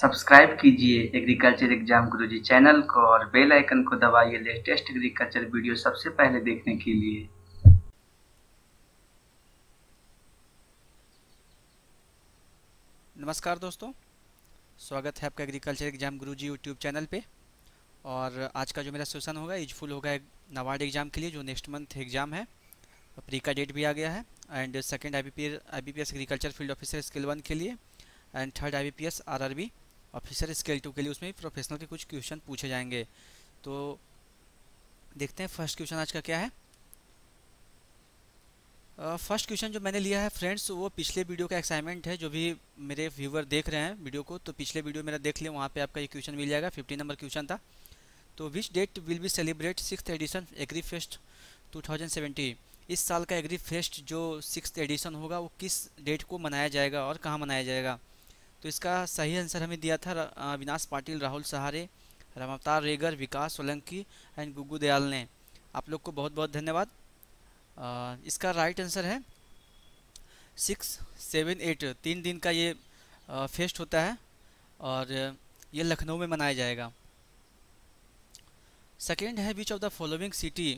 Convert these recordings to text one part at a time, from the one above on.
subscribe कीजिए agriculture exam गुरुजी channel को और बेल आइकन को दबाइए लेटेस्ट एग्रीकल्चर वीडियो सबसे पहले देखने के लिए नमस्कार दोस्तों स्वागत है आपका agriculture exam Guruji YouTube channel पे और आज का जो मेरा सेशन होगा यूजफुल होगा नवार्ड एग्ज़ाम के लिए जो नेक्स्ट मंथ एग्ज़ाम है प्री का डेट भी आ गया है and second I B P S agriculture field officer skill one के लिए and third I B P S R R B officer scale two के लिए उसमें भी प्रोफेशनल के कुछ क्वेश्चन पूछे जाएंगे तो देखते हैं फर्स्ट क्वेश्चन आज का क्या है फर्स्ट uh, क्वेश्चन जो मैंने लिया है फ्रेंड्स वो पिछले वीडियो का एक्साइनमेंट है जो भी मेरे व्यूवर देख रहे हैं वीडियो को तो पिछले वीडियो मेरा देख लें वहाँ पे आपका ये क्वेश्चन मिल जाएगा फिफ्टी नंबर क्वेश्चन था तो which date will be celebrate six edition agri fest two इस साल का एग्री फेस्ट जो सिक्स एडिशन होगा वो किस डेट को मनाया जाएगा और कहाँ मनाया जाएगा तो इसका सही आंसर हमें दिया था अविनाश पाटिल राहुल सहारे रमावतार रेगर विकास सोलंकी एंड गुगू दयाल ने आप लोग को बहुत बहुत धन्यवाद इसका राइट आंसर है सिक्स सेवन एट तीन दिन का ये फेस्ट होता है और ये लखनऊ में मनाया जाएगा सेकेंड है which of the following city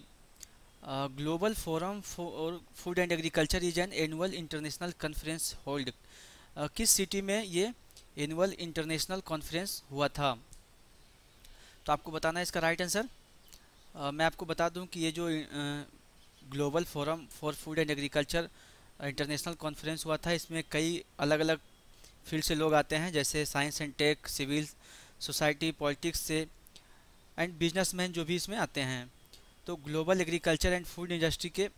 Global Forum for Food and Agriculture is an annual international conference hold किस सिटी में ये एनुअल इंटरनेशनल कॉन्फ्रेंस हुआ था तो आपको बताना है इसका राइट आंसर मैं आपको बता दूं कि ये जो Global Forum for Food and Agriculture international conference हुआ था इसमें कई अलग अलग फील्ड से लोग आते हैं जैसे science and tech civil society politics से एंड बिजनेसमैन जो भी इसमें आते हैं तो global agriculture and food industry के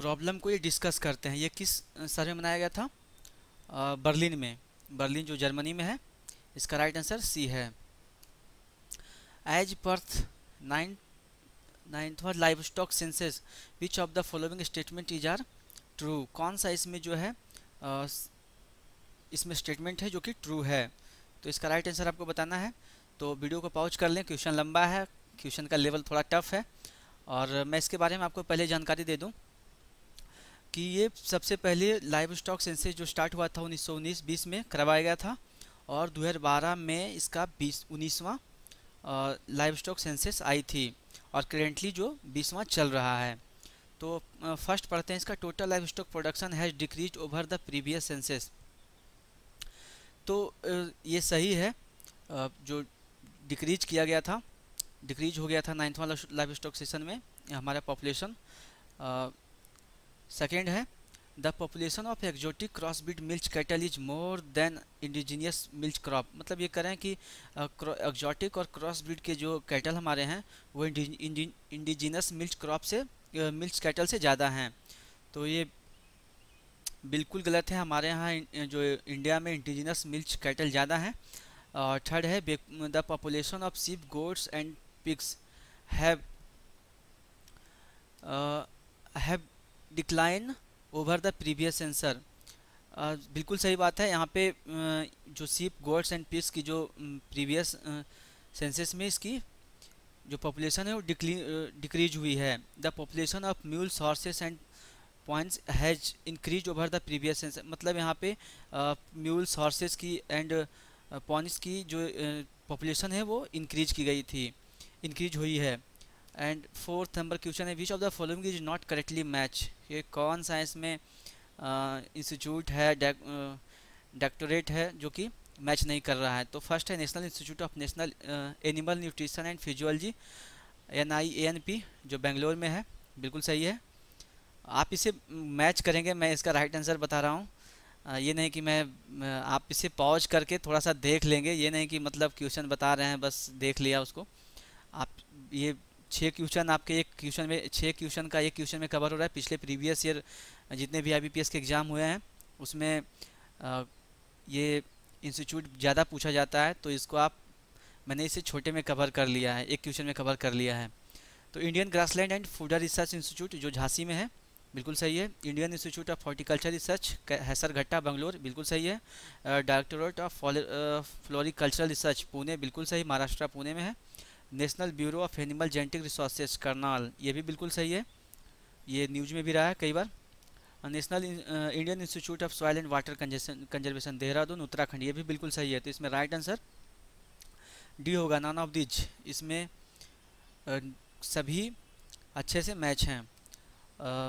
प्रॉब्लम को ये डिस्कस करते हैं ये किस सर्वे मनाया गया था बर्लिन में बर्लिन जो जर्मनी में है इसका राइट आंसर सी है एज पर्थ नाइन नाइन्थ वर livestock census which of the following statement is are true कौन सा इसमें जो है इसमें स्टेटमेंट है जो कि ट्रू है तो इसका राइट आंसर आपको बताना है तो वीडियो को पॉज कर लें क्वेश्चन लंबा है क्वेश्चन का लेवल थोड़ा टफ है और मैं इसके बारे में आपको पहले जानकारी दे दूँ कि ये सबसे पहले लाइव स्टॉक सेंसेस जो स्टार्ट हुआ था उन्नीस सौ में करवाया गया था और 2012 में इसका बीस उन्नीसवा लाइव स्टॉक सेंसेस आई थी और करेंटली जो बीसवा चल रहा है तो फर्स्ट पढ़ते हैं इसका total livestock production has decrease over the previous census तो ये सही है जो डिक्रीज किया गया था डिक्रीज हो गया था नाइन्थवा लाइव स्टॉक सेशन में हमारा पॉपुलेशन सेकेंड है the population of exotic cross breed milch cattle is more than indigenous milch crop मतलब ये करें कि एक्जोटिक और क्रॉस ब्रीड के जो कैटल हमारे हैं वो इंडिजीनियस मिल्च क्रॉप से मिल्च कैटल से ज़्यादा हैं तो ये बिल्कुल गलत है हमारे यहाँ जो इंडिया में इंडिजीनस मिल्च कैटल ज़्यादा हैं और थर्ड है the population of sheep goats and pigs have have decline over the previous census बिल्कुल सही बात है यहाँ पे uh, जो सीप गोड्स एंड पीस की जो प्रीवियस um, सेंसेस uh, में इसकी जो पॉपुलेशन है वो डिक्रीज uh, हुई है the population of mule horses and ponies has increase over the previous census मतलब यहाँ पे म्यूल सॉर्सेस की एंड पॉइंट्स की जो पॉपुलेशन है वो इंक्रीज की गई थी इंक्रीज हुई है एंड फोर्थ नंबर क्वेश्चन है which of the following is not correctly match ये कौन सा इसमें इंस्टीट्यूट है डॉक्टोरेट है जो कि मैच नहीं कर रहा है तो फर्स्ट है National Institute of National Animal Nutrition and Physiology N I A N P जो बेंगलोर में है बिल्कुल सही है आप इसे मैच करेंगे मैं इसका राइट आंसर बता रहा हूँ ये नहीं कि मैं आप इसे पॉज करके थोड़ा सा देख लेंगे ये नहीं कि मतलब क्वेश्चन बता रहे हैं बस देख लिया उसको आप ये छः क्वेश्चन आपके एक क्वेश्चन में छः क्वेश्चन का एक क्वेश्चन में कवर हो रहा है पिछले प्रीवियस ईयर जितने भी आई के एग्ज़ाम हुए हैं उसमें आ, ये इंस्टीट्यूट ज़्यादा पूछा जाता है तो इसको आप मैंने इसे छोटे में कवर कर लिया है एक क्वेश्चन में कवर कर लिया है तो Indian Grassland and Fodder Research Institute जो झांसी में है बिल्कुल सही है Indian Institute of Horticulture Research Hesaraghatta Bangalore बिल्कुल सही है Directorate of Floricultural Research Pune बिल्कुल सही महाराष्ट्र पुणे में है National Bureau of Animal Genetic Resources Karnal ये भी बिल्कुल सही है ये न्यूज में भी रहा है कई बार National Indian Institute of Soil and Water Conservation Dehradun Uttarakhand ये भी बिल्कुल सही है तो इसमें राइट आंसर डी होगा नान ऑफ दिज इसमें सभी अच्छे से मैच हैं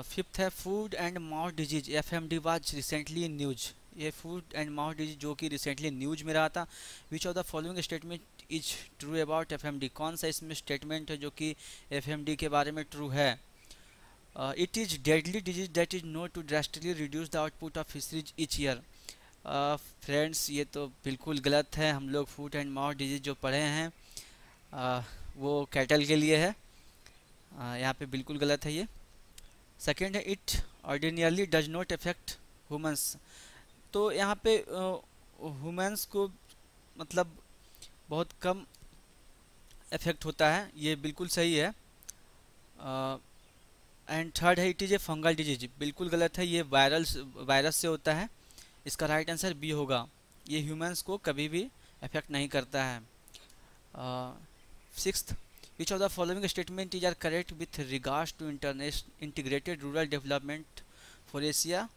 फिफ्थ है food and mouth disease F M D was recently in news ये फूड एंड माउथ डिजीज जो कि रिसेंटली न्यूज में रहा था which of the following statement is true about F कौन सा इसमें स्टेटमेंट है जो कि एफ के बारे में ट्रू है it is deadly disease that is know to drastically reduce the output of fisheries each year friends ये तो बिल्कुल गलत है हम लोग फूड एंड माउथ डिजीज जो पढ़े हैं uh, वो कैटल के लिए है uh, यहाँ पे बिल्कुल गलत है ये सेकेंड है it ordinarily does not affect humans तो यहाँ पे हुमेंस uh, को मतलब बहुत कम इफेक्ट होता है ये बिल्कुल सही है एंड थर्ड है it is a fungal disease बिल्कुल गलत है ये वायरल वायरस से होता है इसका राइट आंसर बी होगा ये ह्यूमंस को कभी भी इफेक्ट नहीं करता है six which of the following statement is are correct with regards to internation Integrated Rural Development for Asia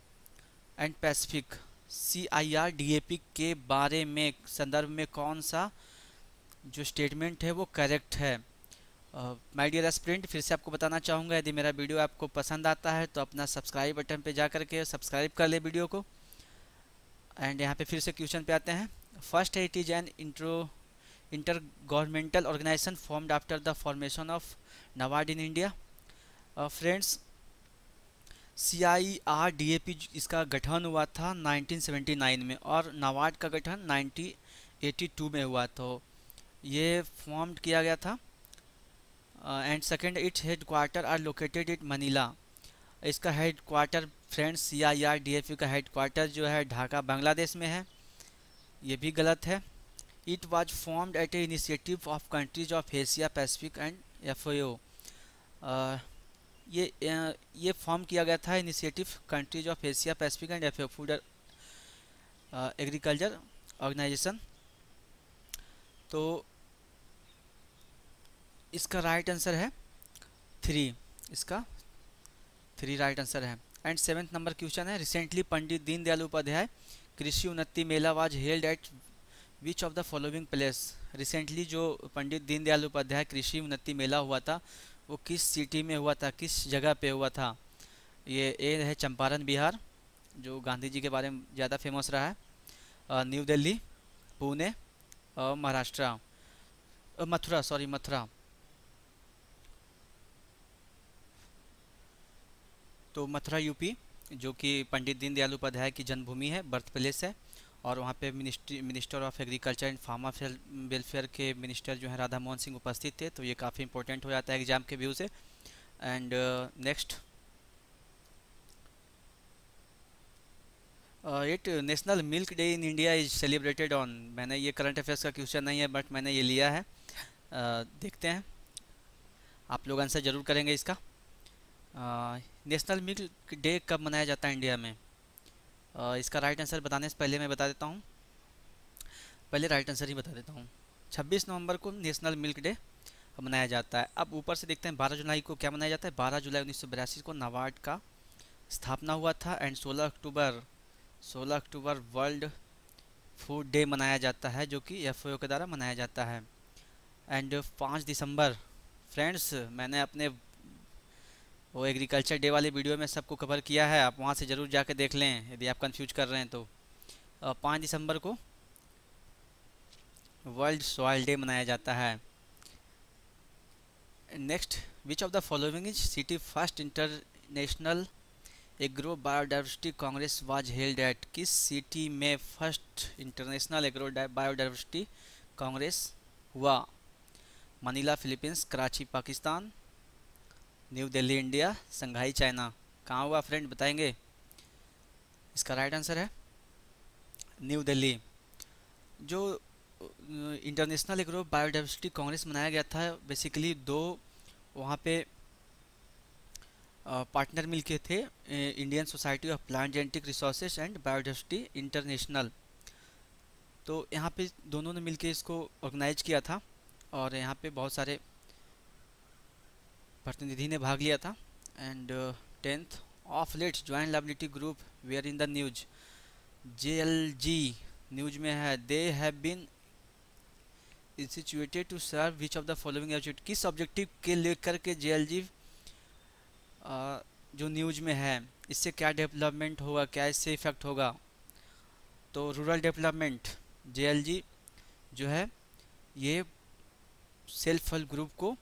and Pacific C I R D A P के बारे में संदर्भ में कौन सा जो स्टेटमेंट है वो करेक्ट है माय डियर स्प्रिंट फिर से आपको बताना चाहूँगा यदि मेरा वीडियो आपको पसंद आता है तो अपना सब्सक्राइब बटन पे जा करके सब्सक्राइब कर ले वीडियो को एंड यहाँ पे फिर से क्वेश्चन पे आते हैं फर्स्ट है it is an intro intergovernmental organisation formed after the formation of नवाड in India friends C I R D A P इसका गठन हुआ था 1979 में और नवाड का गठन 1982 में हुआ था ये फॉर्म किया गया था and second its head quarter are located it Manila इसका head quarter friends C I R D F U का हेड क्वार्टर जो है ढाका बांग्लादेश में है ये भी गलत है it was formed at a initiative of countries of Asia Pacific and F ये ये फॉर्म किया गया था initiative countries of Asia Pacific and F food agriculture organisation तो इसका राइट आंसर है थ्री इसका थ्री राइट आंसर है एंड सेवेंथ नंबर क्वेश्चन है recently Pandit Deendayal Upadhyay Krishi Unnati Mela was held at which of the following place recently जो पंडित दीनदयाल उपाध्याय कृषि उन्नति मेला हुआ था वो किस सिटी में हुआ था किस जगह पे हुआ था ये ए है चंपारण बिहार जो गांधी जी के बारे में ज़्यादा फेमस रहा है न्यू दिल्ली पुणे महाराष्ट्र मथुरा सॉरी मथुरा तो मथुरा यूपी जो कि पंडित दीनदयाल उपाध्याय की जन्मभूमि है बर्थ प्लेस है और वहाँ पे ministry minister of agriculture and farmers welfare के मिनिस्टर जो है राधा मोहन सिंह उपस्थित थे तो ये काफ़ी इंपॉर्टेंट हो जाता है एग्जाम के व्यू से and next it national milk day in India is celebrated on मैंने ये करंट अफेयर्स का क्वेश्चन नहीं है बट मैंने ये लिया है uh, देखते हैं आप लोग आंसर ज़रूर करेंगे इसका नेशनल मिल्क डे कब मनाया जाता है इंडिया में आ, इसका राइट आंसर बताने से पहले मैं बता देता हूँ पहले राइट आंसर ही बता देता हूँ 26 नवंबर को नेशनल मिल्क डे मनाया जाता है अब ऊपर से देखते हैं 12 जुलाई को क्या मनाया जाता है 12 जुलाई उन्नीस को नावार्ड का स्थापना हुआ था and 16 October 16 October world food day मनाया जाता है जो कि एफ के द्वारा मनाया जाता है एंड 5 दिसंबर फ्रेंड्स मैंने अपने वो एग्रीकल्चर डे वाली वीडियो में सबको कवर किया है आप वहाँ से ज़रूर जाके देख लें यदि आप कन्फ्यूज कर रहे हैं तो पाँच दिसंबर को वर्ल्ड सॉयल डे मनाया जाता है next which of the following is city first international agro biodiversity congress was held at किस सिटी में first international agro biodiversity congress हुआ Manila Philippines Karachi Pakistan new Delhi India Shanghai China कहाँ हुआ फ्रेंड बताएंगे इसका राइट आंसर है न्यू दिल्ली जो international agro biodiversity Congress मनाया गया था बेसिकली दो वहाँ पे पार्टनर मिलके थे Indian society of plant genetic resources and biodiversity international तो यहाँ पे दोनों ने मिलके इसको ऑर्गेनाइज किया था और यहाँ पे बहुत सारे प्रतिनिधि ने भाग लिया था and tenth of let joint liability group are in the news J L G news में है they have been instituted to serve which of the following किस ऑब्जेक्टिव के लेकर के जे एल जी जो न्यूज में है इससे क्या डेवलपमेंट होगा क्या इससे इफेक्ट होगा तो rural development J L G जो है ये सेल्फ हेल्प ग्रुप को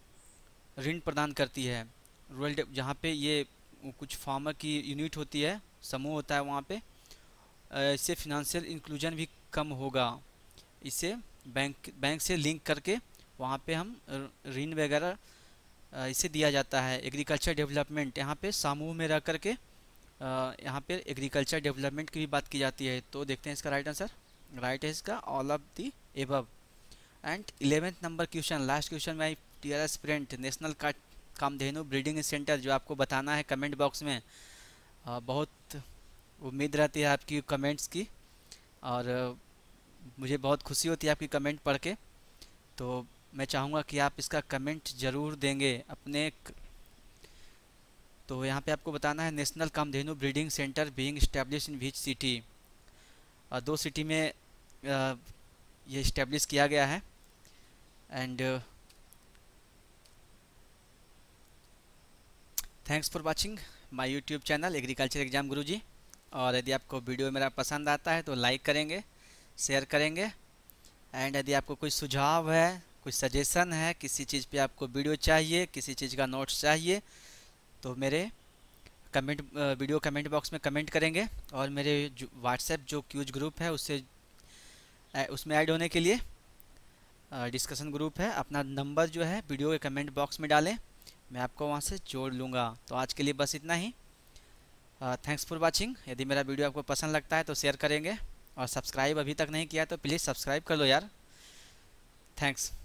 ऋण प्रदान करती है रूरल जहाँ पे ये कुछ फार्मर की यूनिट होती है समूह होता है वहाँ पे इससे फिनंशियल इंक्लूजन भी कम होगा इसे बैंक बैंक से लिंक करके वहाँ पे हम ऋण वगैरह इसे दिया जाता है एग्रीकल्चर डेवलपमेंट यहाँ पे समूह में रह करके यहाँ पे एग्रीकल्चर डेवलपमेंट की भी बात की जाती है तो देखते हैं इसका राइट आंसर राइट है इसका all of the above and eleventh number question last question में आई एस स्प्रिंट नेशनल का कामधेनु ब्रीडिंग सेंटर जो आपको बताना है कमेंट बॉक्स में आ, बहुत उम्मीद रहती है आपकी कमेंट्स की और मुझे बहुत खुशी होती है आपकी कमेंट पढ़ के तो मैं चाहूँगा कि आप इसका कमेंट ज़रूर देंगे अपने तो यहाँ पे आपको बताना है national Kamdhenu breeding centre being establish in which city दो सिटी में ये इस्टेब्लिश किया गया है and thanks for watching my YouTube channel agriculture exam Guruji और यदि आपको वीडियो मेरा पसंद आता है तो लाइक करेंगे शेयर करेंगे एंड यदि आपको कोई सुझाव है कोई सजेशन है किसी चीज़ पे आपको वीडियो चाहिए किसी चीज़ का नोट्स चाहिए तो मेरे कमेंट वीडियो कमेंट बॉक्स में कमेंट करेंगे और मेरे व्हाट्सएप जो क्यूज ग्रुप है उससे उसमें ऐड होने के लिए डिस्कशन ग्रुप है अपना नंबर जो है वीडियो के कमेंट बॉक्स में डालें मैं आपको वहाँ से जोड़ लूँगा तो आज के लिए बस इतना ही थैंक्स फॉर वॉचिंग यदि मेरा वीडियो आपको पसंद लगता है तो शेयर करेंगे और सब्सक्राइब अभी तक नहीं किया तो प्लीज़ सब्सक्राइब कर लो यार थैंक्स